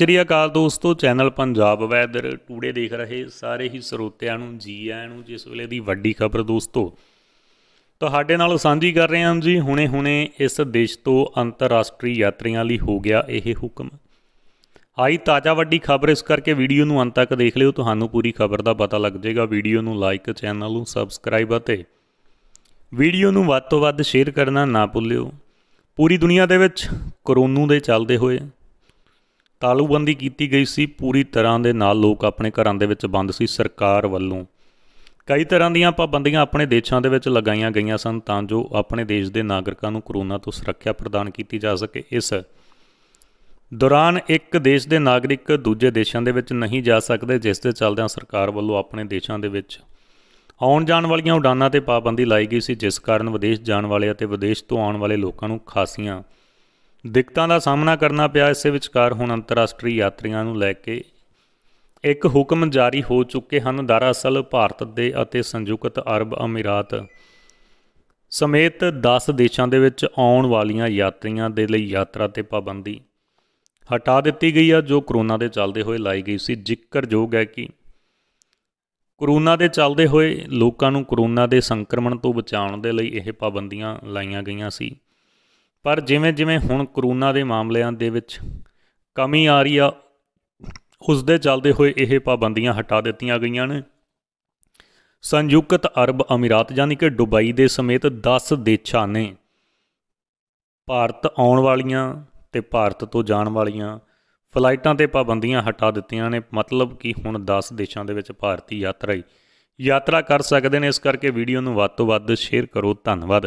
ਸ਼੍ਰੀ ਅਕਾਲ ਦੋਸਤੋ channel Punjab weather today ਦੇਖ ਰਹੇ ਸਾਰੇ ਹੀ ਸਰੋਤਿਆਂ ਨੂੰ ਜੀ ਆਇਆਂ ਨੂੰ ਜਿਸ ਵੇਲੇ ਦੀ ਵੱਡੀ ਖਬਰ ਦੋਸਤੋ ਤੁਹਾਡੇ ਨਾਲ ਸਾਂਝੀ ਕਰ ਰਹੇ ਹਾਂ ਜੀ ਹੁਣੇ-ਹੁਣੇ ਇਸ ਦੇਸ਼ ਤੋਂ ਅੰਤਰਰਾਸ਼ਟਰੀ ਯਾਤਰੀਆਂ ਲਈ ਹੋ ਗਿਆ ਇਹ ਹੁਕਮ ਆਈ ਤਾਜ਼ਾ ਵੱਡੀ ਖਬਰ ਇਸ ਕਰਕੇ ਵੀਡੀਓ ਨੂੰ ਅੰਤ ਤੱਕ ਦੇਖ ਲਿਓ ਤੁਹਾਨੂੰ ਪੂਰੀ ਖਬਰ ਦਾ ਪਤਾ ਲੱਗ ਜਾਏਗਾ ਵੀਡੀਓ ਨੂੰ ਲਾਈਕ ਚੈਨਲ ਨੂੰ ਸਬਸਕ੍ਰਾਈਬ ਅਤੇ ਵੀਡੀਓ ਨੂੰ ਵੱਧ ਤੋਂ ਵੱਧ ਸ਼ੇਅਰ ਕਰਨਾ ਨਾ ਭੁੱਲਿਓ ਪੂਰੀ ਦੁਨੀਆ ਦੇ ਵਿੱਚ ਕਰੋਨਾ ਦੇ ਚੱਲਦੇ ਹੋਏ ਤਾਲੂਬੰਦੀ ਕੀਤੀ ਗਈ ਸੀ ਪੂਰੀ ਤਰ੍ਹਾਂ ਦੇ ਨਾਲ ਲੋਕ ਆਪਣੇ ਘਰਾਂ ਦੇ ਵਿੱਚ ਬੰਦ ਸੀ ਸਰਕਾਰ ਵੱਲੋਂ ਕਈ ਤਰ੍ਹਾਂ ਦੀਆਂ ਪਾਬੰਦੀਆਂ ਆਪਣੇ ਦੇਸ਼ਾਂ ਦੇ ਵਿੱਚ ਲਗਾਈਆਂ ਗਈਆਂ ਸਨ ਤਾਂ ਜੋ ਆਪਣੇ ਦੇਸ਼ ਦੇ ਨਾਗਰਿਕਾਂ ਨੂੰ ਕਰੋਨਾ ਤੋਂ ਸੁਰੱਖਿਆ ਪ੍ਰਦਾਨ ਕੀਤੀ ਜਾ ਸਕੇ ਇਸ ਦੌਰਾਨ ਇੱਕ ਦੇਸ਼ ਦੇ ਨਾਗਰਿਕ ਦੂਜੇ ਦੇਸ਼ਾਂ ਦੇ ਵਿੱਚ ਨਹੀਂ ਜਾ ਸਕਦੇ ਜਿਸ ਦੇ ਚੱਲਦਿਆਂ ਸਰਕਾਰ ਵੱਲੋਂ ਆਪਣੇ ਦੇਸ਼ਾਂ ਦੇ ਵਿੱਚ ਆਉਣ ਜਾਣ ਵਾਲੀਆਂ ਉਡਾਨਾਂ ਤੇ ਪਾਬੰਦੀ ਲਾਈ ਗਈ ਸੀ ਜਿਸ ਕਾਰਨ ਵਿਦੇਸ਼ ਜਾਣ ਵਾਲੇ ਅਤੇ ਵਿਦੇਸ਼ ਤੋਂ ਆਉਣ ਵਾਲੇ ਲੋਕਾਂ ਨੂੰ ਖਾਸੀਆਂ ਦਿੱਕਤਾਂ ਦਾ ਸਾਹਮਣਾ ਕਰਨਾ ਪਿਆ ਇਸੇ ਵਿਚਕਾਰ ਹੁਣ ਅੰਤਰਰਾਸ਼ਟਰੀ ਯਾਤਰੀਆਂ ਨੂੰ ਲੈ ਕੇ ਇੱਕ ਹੁਕਮ ਜਾਰੀ ਹੋ ਚੁੱਕੇ ਹਨ ਦਰਅਸਲ ਭਾਰਤ ਦੇ ਅਤੇ ਸੰਯੁਕਤ ਅਰਬ ਅਮੀਰਾਤ ਸਮੇਤ 10 ਦੇਸ਼ਾਂ ਦੇ ਵਿੱਚ ਆਉਣ ਵਾਲੀਆਂ ਯਾਤਰੀਆਂ ਦੇ ਲਈ ਯਾਤਰਾ ਤੇ ਪਾਬੰਦੀ ਹਟਾ ਦਿੱਤੀ ਗਈ ਆ ਜੋ ਕਰੋਨਾ ਦੇ ਚੱਲਦੇ ਹੋਏ ਲਾਈ ਗਈ ਸੀ ਜ਼ਿਕਰਯੋਗ ਹੈ ਕਿ ਕਰੋਨਾ ਦੇ ਚੱਲਦੇ ਹੋਏ ਲੋਕਾਂ ਨੂੰ ਕਰੋਨਾ ਦੇ ਸੰਕਰਮਣ ਤੋਂ ਬਚਾਉਣ ਦੇ ਲਈ ਇਹ ਪਾਬੰਦੀਆਂ ਲਾਈਆਂ ਗਈਆਂ ਸੀ ਪਰ ਜਿਵੇਂ ਜਿਵੇਂ ਹੁਣ ਕਰੋਨਾ ਦੇ ਮਾਮਲਿਆਂ ਦੇ ਵਿੱਚ ਕਮੀ ਆ ਰਹੀ ਆ ਉਸ ਦੇ ਚੱਲਦੇ ਹੋਏ ਇਹ ਪਾਬੰਦੀਆਂ ਹਟਾ ਦਿੱਤੀਆਂ ਗਈਆਂ ਨੇ ਸੰਯੁਕਤ ਅਰਬ ਅਮੀਰਾਤ ਯਾਨੀ ਕਿ ਦੁਬਈ ਦੇ ਸਮੇਤ 10 ਦੇਸ਼ਾਂ ਨੇ ਭਾਰਤ ਆਉਣ ਵਾਲੀਆਂ ਤੇ ਭਾਰਤ ਤੋਂ ਜਾਣ ਵਾਲੀਆਂ ਫਲਾਈਟਾਂ ਤੇ ਪਾਬੰਦੀਆਂ ਹਟਾ ਦਿੱਤੀਆਂ ਨੇ ਮਤਲਬ ਕਿ ਹੁਣ 10 ਦੇਸ਼ਾਂ ਦੇ ਵਿੱਚ ਭਾਰਤੀ ਯਾਤਰੀ ਯਾਤਰਾ ਕਰ ਸਕਦੇ ਨੇ ਇਸ ਕਰਕੇ ਵੀਡੀਓ ਨੂੰ ਵੱਧ ਤੋਂ ਵੱਧ ਸ਼ੇਅਰ ਕਰੋ ਧੰਨਵਾਦ